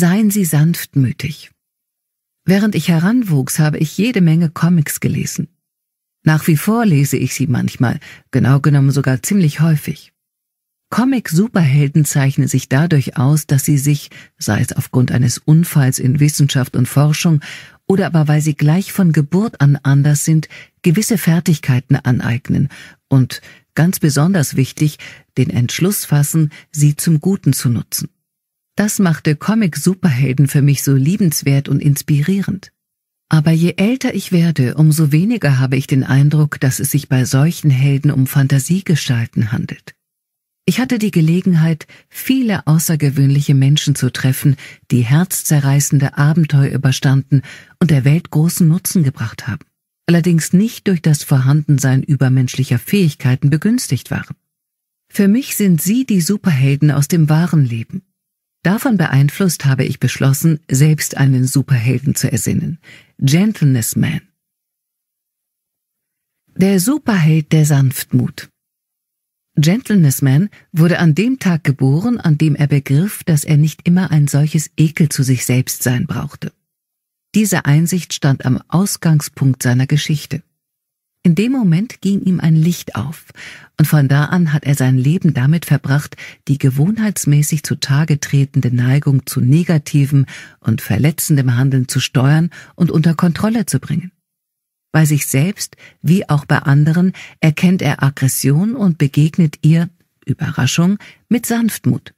Seien Sie sanftmütig. Während ich heranwuchs, habe ich jede Menge Comics gelesen. Nach wie vor lese ich sie manchmal, genau genommen sogar ziemlich häufig. Comic-Superhelden zeichnen sich dadurch aus, dass sie sich, sei es aufgrund eines Unfalls in Wissenschaft und Forschung oder aber weil sie gleich von Geburt an anders sind, gewisse Fertigkeiten aneignen und, ganz besonders wichtig, den Entschluss fassen, sie zum Guten zu nutzen. Das machte Comic-Superhelden für mich so liebenswert und inspirierend. Aber je älter ich werde, umso weniger habe ich den Eindruck, dass es sich bei solchen Helden um Fantasiegestalten handelt. Ich hatte die Gelegenheit, viele außergewöhnliche Menschen zu treffen, die herzzerreißende Abenteuer überstanden und der Welt großen Nutzen gebracht haben, allerdings nicht durch das Vorhandensein übermenschlicher Fähigkeiten begünstigt waren. Für mich sind sie die Superhelden aus dem wahren Leben, Davon beeinflusst habe ich beschlossen, selbst einen Superhelden zu ersinnen. Gentleness Man. Der Superheld der Sanftmut. Gentleness Man wurde an dem Tag geboren, an dem er begriff, dass er nicht immer ein solches Ekel zu sich selbst sein brauchte. Diese Einsicht stand am Ausgangspunkt seiner Geschichte. In dem Moment ging ihm ein Licht auf, und von da an hat er sein Leben damit verbracht, die gewohnheitsmäßig zutage tretende Neigung zu negativem und verletzendem Handeln zu steuern und unter Kontrolle zu bringen. Bei sich selbst wie auch bei anderen erkennt er Aggression und begegnet ihr, Überraschung, mit Sanftmut.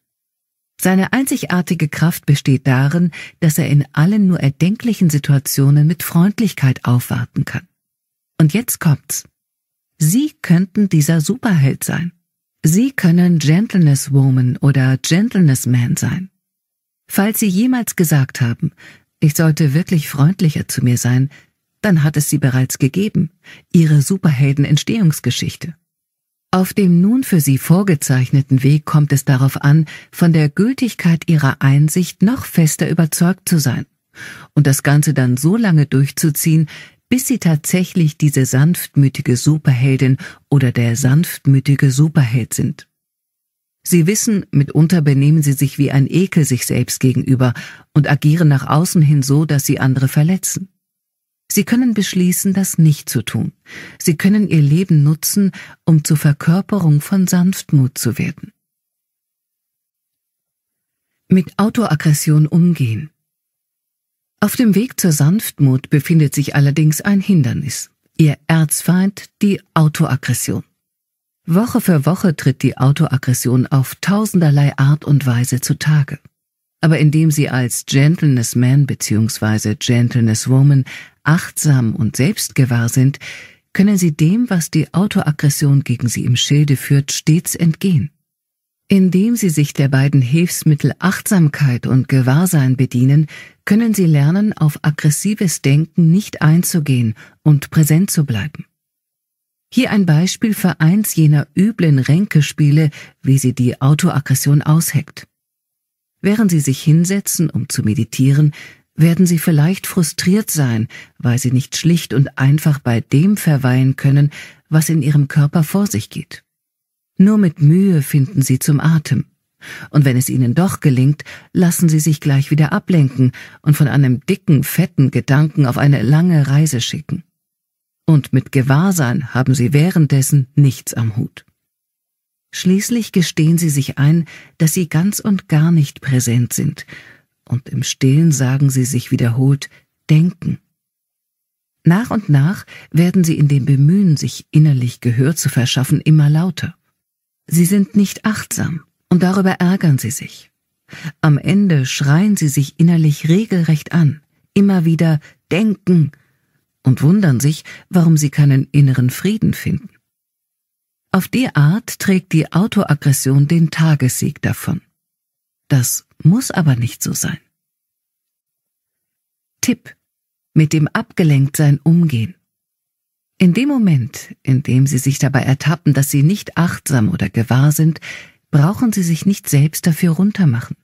Seine einzigartige Kraft besteht darin, dass er in allen nur erdenklichen Situationen mit Freundlichkeit aufwarten kann. Und jetzt kommt's. Sie könnten dieser Superheld sein. Sie können Gentleness Woman oder Gentleness Man sein. Falls Sie jemals gesagt haben, ich sollte wirklich freundlicher zu mir sein, dann hat es sie bereits gegeben, ihre Superhelden-Entstehungsgeschichte. Auf dem nun für sie vorgezeichneten Weg kommt es darauf an, von der Gültigkeit ihrer Einsicht noch fester überzeugt zu sein und das Ganze dann so lange durchzuziehen, bis sie tatsächlich diese sanftmütige Superheldin oder der sanftmütige Superheld sind. Sie wissen, mitunter benehmen sie sich wie ein Ekel sich selbst gegenüber und agieren nach außen hin so, dass sie andere verletzen. Sie können beschließen, das nicht zu tun. Sie können ihr Leben nutzen, um zur Verkörperung von Sanftmut zu werden. Mit Autoaggression umgehen. Auf dem Weg zur Sanftmut befindet sich allerdings ein Hindernis. Ihr Erzfeind, die Autoaggression. Woche für Woche tritt die Autoaggression auf tausenderlei Art und Weise zutage. Aber indem sie als Gentleness Man bzw. Gentleness Woman achtsam und selbstgewahr sind, können sie dem, was die Autoaggression gegen sie im Schilde führt, stets entgehen. Indem Sie sich der beiden Hilfsmittel Achtsamkeit und Gewahrsein bedienen, können Sie lernen, auf aggressives Denken nicht einzugehen und präsent zu bleiben. Hier ein Beispiel für eins jener üblen Ränkespiele, wie sie die Autoaggression ausheckt. Während Sie sich hinsetzen, um zu meditieren, werden Sie vielleicht frustriert sein, weil Sie nicht schlicht und einfach bei dem verweilen können, was in Ihrem Körper vor sich geht. Nur mit Mühe finden sie zum Atem. Und wenn es ihnen doch gelingt, lassen sie sich gleich wieder ablenken und von einem dicken, fetten Gedanken auf eine lange Reise schicken. Und mit Gewahrsein haben sie währenddessen nichts am Hut. Schließlich gestehen sie sich ein, dass sie ganz und gar nicht präsent sind, und im Stillen sagen sie sich wiederholt Denken. Nach und nach werden sie in dem Bemühen, sich innerlich Gehör zu verschaffen, immer lauter. Sie sind nicht achtsam und darüber ärgern sie sich. Am Ende schreien sie sich innerlich regelrecht an, immer wieder denken und wundern sich, warum sie keinen inneren Frieden finden. Auf die Art trägt die Autoaggression den Tagessieg davon. Das muss aber nicht so sein. Tipp. Mit dem Abgelenktsein umgehen. In dem Moment, in dem Sie sich dabei ertappen, dass Sie nicht achtsam oder gewahr sind, brauchen Sie sich nicht selbst dafür runtermachen.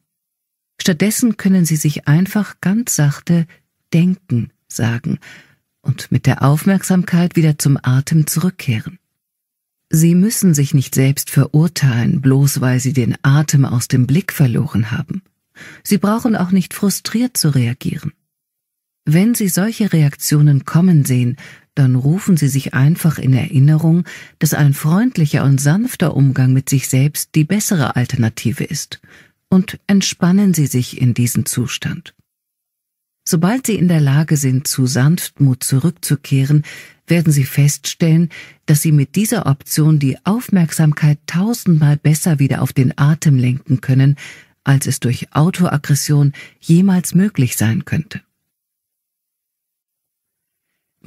Stattdessen können Sie sich einfach ganz sachte denken sagen und mit der Aufmerksamkeit wieder zum Atem zurückkehren. Sie müssen sich nicht selbst verurteilen, bloß weil Sie den Atem aus dem Blick verloren haben. Sie brauchen auch nicht frustriert zu reagieren. Wenn Sie solche Reaktionen kommen sehen, dann rufen Sie sich einfach in Erinnerung, dass ein freundlicher und sanfter Umgang mit sich selbst die bessere Alternative ist, und entspannen Sie sich in diesen Zustand. Sobald Sie in der Lage sind, zu Sanftmut zurückzukehren, werden Sie feststellen, dass Sie mit dieser Option die Aufmerksamkeit tausendmal besser wieder auf den Atem lenken können, als es durch Autoaggression jemals möglich sein könnte.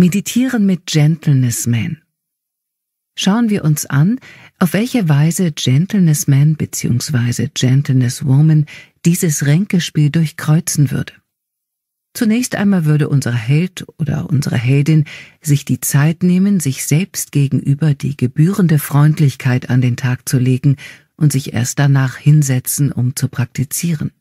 Meditieren mit Gentleness Man. Schauen wir uns an, auf welche Weise Gentleness Man bzw. Gentleness Woman dieses Ränkespiel durchkreuzen würde. Zunächst einmal würde unser Held oder unsere Heldin sich die Zeit nehmen, sich selbst gegenüber die gebührende Freundlichkeit an den Tag zu legen und sich erst danach hinsetzen, um zu praktizieren.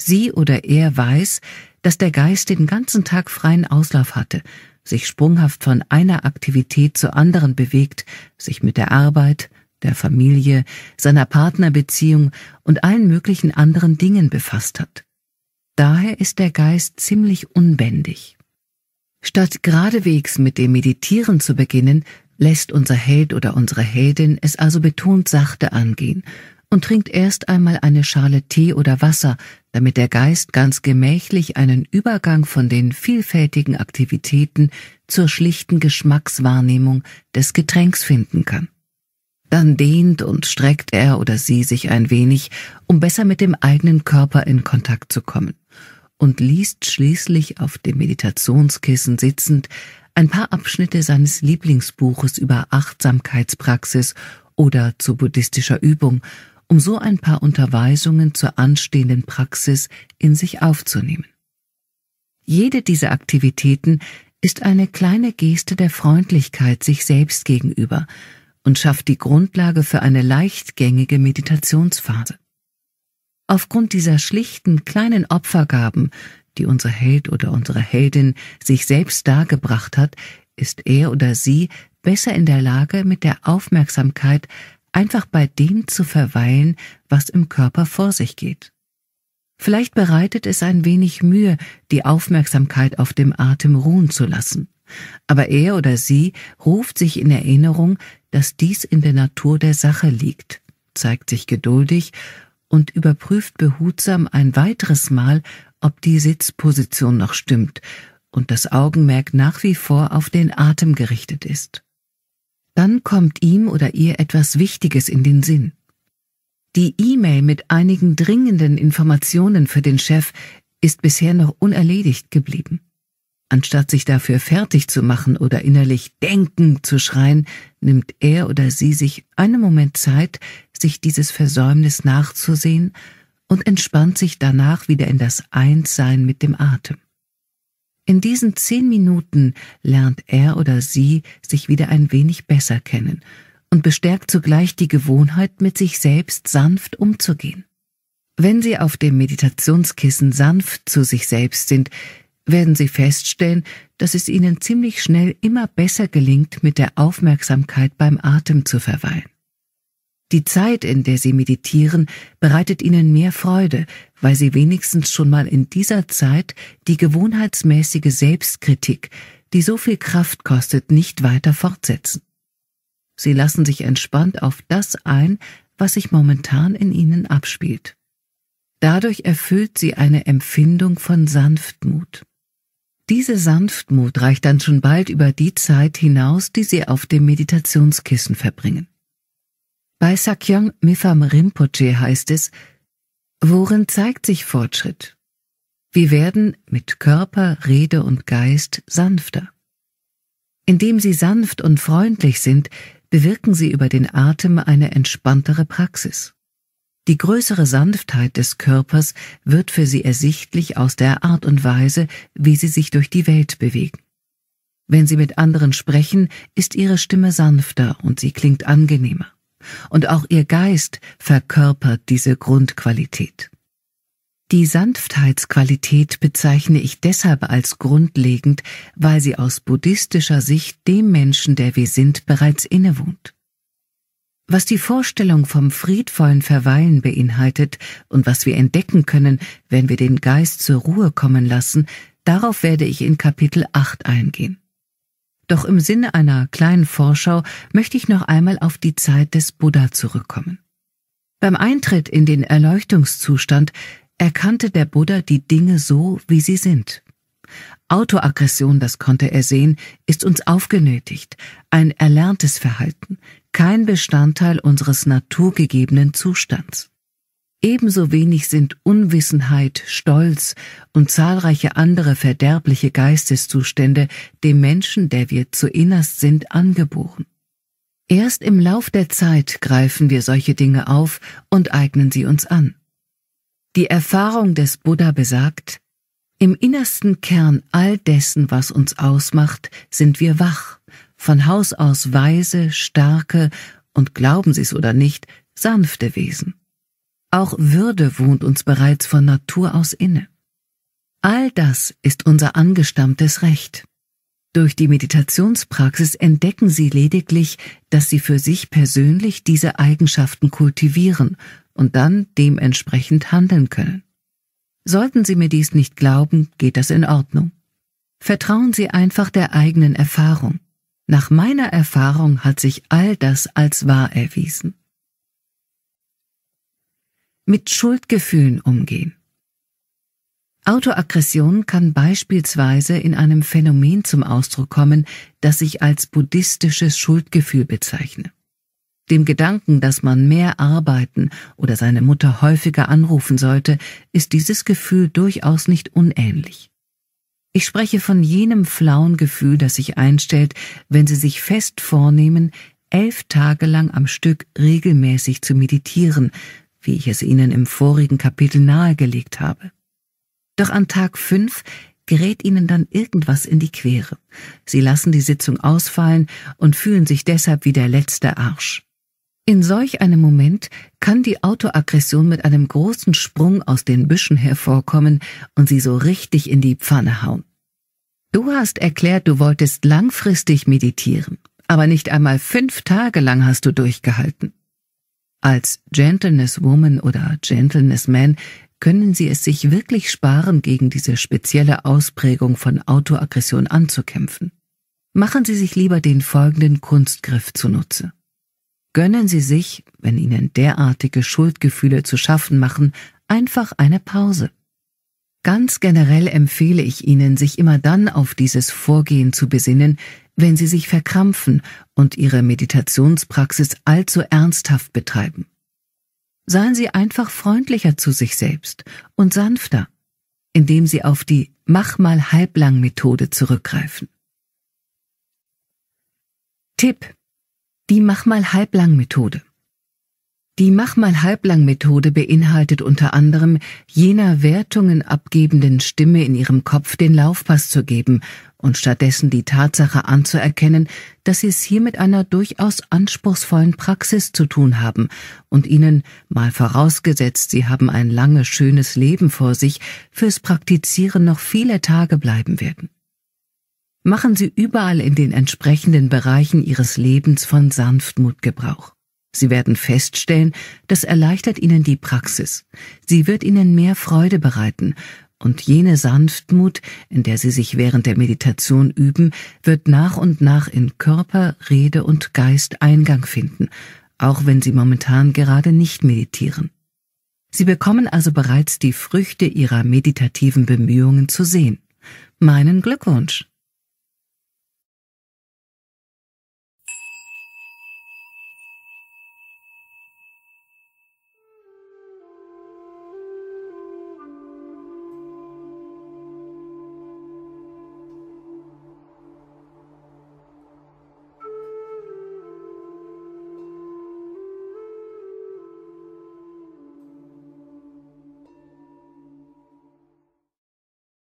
Sie oder er weiß, dass der Geist den ganzen Tag freien Auslauf hatte, sich sprunghaft von einer Aktivität zur anderen bewegt, sich mit der Arbeit, der Familie, seiner Partnerbeziehung und allen möglichen anderen Dingen befasst hat. Daher ist der Geist ziemlich unbändig. Statt geradewegs mit dem Meditieren zu beginnen, lässt unser Held oder unsere Heldin es also betont sachte angehen und trinkt erst einmal eine Schale Tee oder Wasser, damit der Geist ganz gemächlich einen Übergang von den vielfältigen Aktivitäten zur schlichten Geschmackswahrnehmung des Getränks finden kann. Dann dehnt und streckt er oder sie sich ein wenig, um besser mit dem eigenen Körper in Kontakt zu kommen, und liest schließlich auf dem Meditationskissen sitzend ein paar Abschnitte seines Lieblingsbuches über Achtsamkeitspraxis oder zu buddhistischer Übung um so ein paar Unterweisungen zur anstehenden Praxis in sich aufzunehmen. Jede dieser Aktivitäten ist eine kleine Geste der Freundlichkeit sich selbst gegenüber und schafft die Grundlage für eine leichtgängige Meditationsphase. Aufgrund dieser schlichten kleinen Opfergaben, die unser Held oder unsere Heldin sich selbst dargebracht hat, ist er oder sie besser in der Lage, mit der Aufmerksamkeit einfach bei dem zu verweilen, was im Körper vor sich geht. Vielleicht bereitet es ein wenig Mühe, die Aufmerksamkeit auf dem Atem ruhen zu lassen, aber er oder sie ruft sich in Erinnerung, dass dies in der Natur der Sache liegt, zeigt sich geduldig und überprüft behutsam ein weiteres Mal, ob die Sitzposition noch stimmt und das Augenmerk nach wie vor auf den Atem gerichtet ist. Dann kommt ihm oder ihr etwas Wichtiges in den Sinn. Die E-Mail mit einigen dringenden Informationen für den Chef ist bisher noch unerledigt geblieben. Anstatt sich dafür fertig zu machen oder innerlich denken zu schreien, nimmt er oder sie sich einen Moment Zeit, sich dieses Versäumnis nachzusehen und entspannt sich danach wieder in das Einssein mit dem Atem. In diesen zehn Minuten lernt er oder sie sich wieder ein wenig besser kennen und bestärkt zugleich die Gewohnheit, mit sich selbst sanft umzugehen. Wenn Sie auf dem Meditationskissen sanft zu sich selbst sind, werden Sie feststellen, dass es Ihnen ziemlich schnell immer besser gelingt, mit der Aufmerksamkeit beim Atem zu verweilen. Die Zeit, in der sie meditieren, bereitet ihnen mehr Freude, weil sie wenigstens schon mal in dieser Zeit die gewohnheitsmäßige Selbstkritik, die so viel Kraft kostet, nicht weiter fortsetzen. Sie lassen sich entspannt auf das ein, was sich momentan in ihnen abspielt. Dadurch erfüllt sie eine Empfindung von Sanftmut. Diese Sanftmut reicht dann schon bald über die Zeit hinaus, die sie auf dem Meditationskissen verbringen. Bei Sakyong Mipham Rinpoche heißt es, worin zeigt sich Fortschritt? Wir werden mit Körper, Rede und Geist sanfter. Indem sie sanft und freundlich sind, bewirken sie über den Atem eine entspanntere Praxis. Die größere Sanftheit des Körpers wird für sie ersichtlich aus der Art und Weise, wie sie sich durch die Welt bewegen. Wenn sie mit anderen sprechen, ist ihre Stimme sanfter und sie klingt angenehmer und auch ihr Geist verkörpert diese Grundqualität. Die Sanftheitsqualität bezeichne ich deshalb als grundlegend, weil sie aus buddhistischer Sicht dem Menschen, der wir sind, bereits innewohnt. Was die Vorstellung vom friedvollen Verweilen beinhaltet und was wir entdecken können, wenn wir den Geist zur Ruhe kommen lassen, darauf werde ich in Kapitel 8 eingehen. Doch im Sinne einer kleinen Vorschau möchte ich noch einmal auf die Zeit des Buddha zurückkommen. Beim Eintritt in den Erleuchtungszustand erkannte der Buddha die Dinge so, wie sie sind. Autoaggression, das konnte er sehen, ist uns aufgenötigt, ein erlerntes Verhalten, kein Bestandteil unseres naturgegebenen Zustands. Ebenso wenig sind Unwissenheit, Stolz und zahlreiche andere verderbliche Geisteszustände dem Menschen, der wir zu innerst sind, angeboren. Erst im Lauf der Zeit greifen wir solche Dinge auf und eignen sie uns an. Die Erfahrung des Buddha besagt, im innersten Kern all dessen, was uns ausmacht, sind wir wach, von Haus aus weise, starke und glauben Sie's oder nicht, sanfte Wesen. Auch Würde wohnt uns bereits von Natur aus inne. All das ist unser angestammtes Recht. Durch die Meditationspraxis entdecken sie lediglich, dass sie für sich persönlich diese Eigenschaften kultivieren und dann dementsprechend handeln können. Sollten Sie mir dies nicht glauben, geht das in Ordnung. Vertrauen Sie einfach der eigenen Erfahrung. Nach meiner Erfahrung hat sich all das als wahr erwiesen mit Schuldgefühlen umgehen. Autoaggression kann beispielsweise in einem Phänomen zum Ausdruck kommen, das ich als buddhistisches Schuldgefühl bezeichne. Dem Gedanken, dass man mehr arbeiten oder seine Mutter häufiger anrufen sollte, ist dieses Gefühl durchaus nicht unähnlich. Ich spreche von jenem flauen Gefühl, das sich einstellt, wenn Sie sich fest vornehmen, elf Tage lang am Stück regelmäßig zu meditieren, wie ich es Ihnen im vorigen Kapitel nahegelegt habe. Doch an Tag fünf gerät Ihnen dann irgendwas in die Quere. Sie lassen die Sitzung ausfallen und fühlen sich deshalb wie der letzte Arsch. In solch einem Moment kann die Autoaggression mit einem großen Sprung aus den Büschen hervorkommen und sie so richtig in die Pfanne hauen. Du hast erklärt, du wolltest langfristig meditieren, aber nicht einmal fünf Tage lang hast du durchgehalten. Als Gentleman oder Gentleman können sie es sich wirklich sparen, gegen diese spezielle Ausprägung von Autoaggression anzukämpfen. Machen Sie sich lieber den folgenden Kunstgriff zunutze. Gönnen Sie sich, wenn Ihnen derartige Schuldgefühle zu schaffen machen, einfach eine Pause. Ganz generell empfehle ich Ihnen, sich immer dann auf dieses Vorgehen zu besinnen, wenn Sie sich verkrampfen und Ihre Meditationspraxis allzu ernsthaft betreiben. Seien Sie einfach freundlicher zu sich selbst und sanfter, indem Sie auf die Mach mal halblang Methode zurückgreifen. Tipp. Die Mach mal halblang Methode. Die Mach-mal-halblang-Methode beinhaltet unter anderem, jener Wertungen abgebenden Stimme in ihrem Kopf den Laufpass zu geben und stattdessen die Tatsache anzuerkennen, dass sie es hier mit einer durchaus anspruchsvollen Praxis zu tun haben und ihnen, mal vorausgesetzt, sie haben ein langes, schönes Leben vor sich, fürs Praktizieren noch viele Tage bleiben werden. Machen Sie überall in den entsprechenden Bereichen Ihres Lebens von Sanftmut Gebrauch. Sie werden feststellen, das erleichtert Ihnen die Praxis. Sie wird Ihnen mehr Freude bereiten und jene Sanftmut, in der Sie sich während der Meditation üben, wird nach und nach in Körper, Rede und Geist Eingang finden, auch wenn Sie momentan gerade nicht meditieren. Sie bekommen also bereits die Früchte Ihrer meditativen Bemühungen zu sehen. Meinen Glückwunsch!